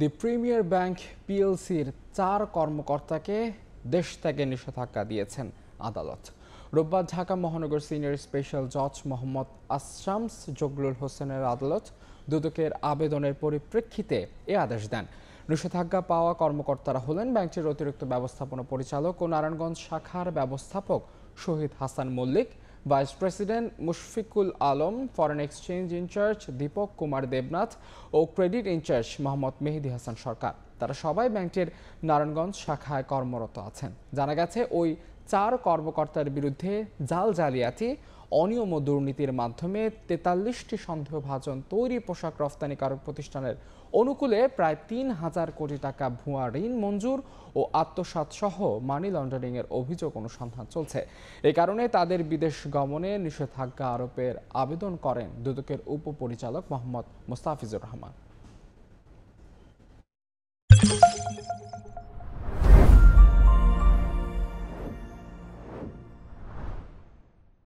দি premier bank পিএলসির চার কর্মকর্তাকে দেশ থেকে নিষেধাজ্ঞা দিয়েছেন আদালত রোববার ঢাকা মহানগর সিনিয়র স্পেশাল জজ মোহাম্মদ আসামস জগলুল হোসেনের আদালত দুদকের আবেদনের পরিপ্রেক্ষিতে এ আদেশ দেন নিষেধাজ্ঞা পাওয়া কর্মকর্তারা হলেন ব্যাংকটির অতিরিক্ত ব্যবস্থাপনা পরিচালক ও নারায়ণগঞ্জ শাখার ব্যবস্থাপক Shahid Hasan Mallick vice president Mushfiqul Alam foreign exchange incharge Dipak Kumar Debnath ও ক্রেডিট ইনচার্জ মোহাম্মদ মেহেদি হাসান সরকার তারা সবাই ব্যাংকটির নারায়ণগঞ্জ শাখায় কর্মরত আছেন জানা গেছে ওই চার কর্মকর্তার বিরুদ্ধে জাল জালিয়াতি অনিয়ম ও দুর্নীতির মাধ্যমে তেতাল্লিশটি সন্দেহভাজন তৈরি পোশাক রফতানিকারক প্রতিষ্ঠানের অনুকূলে প্রায় তিন হাজার কোটি টাকা ভুয়া ঋণ মঞ্জুর ও আত্মসাতসহ মানি লন্ডারিংয়ের অভিযোগ অনুসন্ধান চলছে এ কারণে তাদের বিদেশ গমনে নিষেধাজ্ঞা আরোপের আবেদন করেন দুদকের উপপরিচালক মোহাম্মদ মোস্তাফিজুর রহমান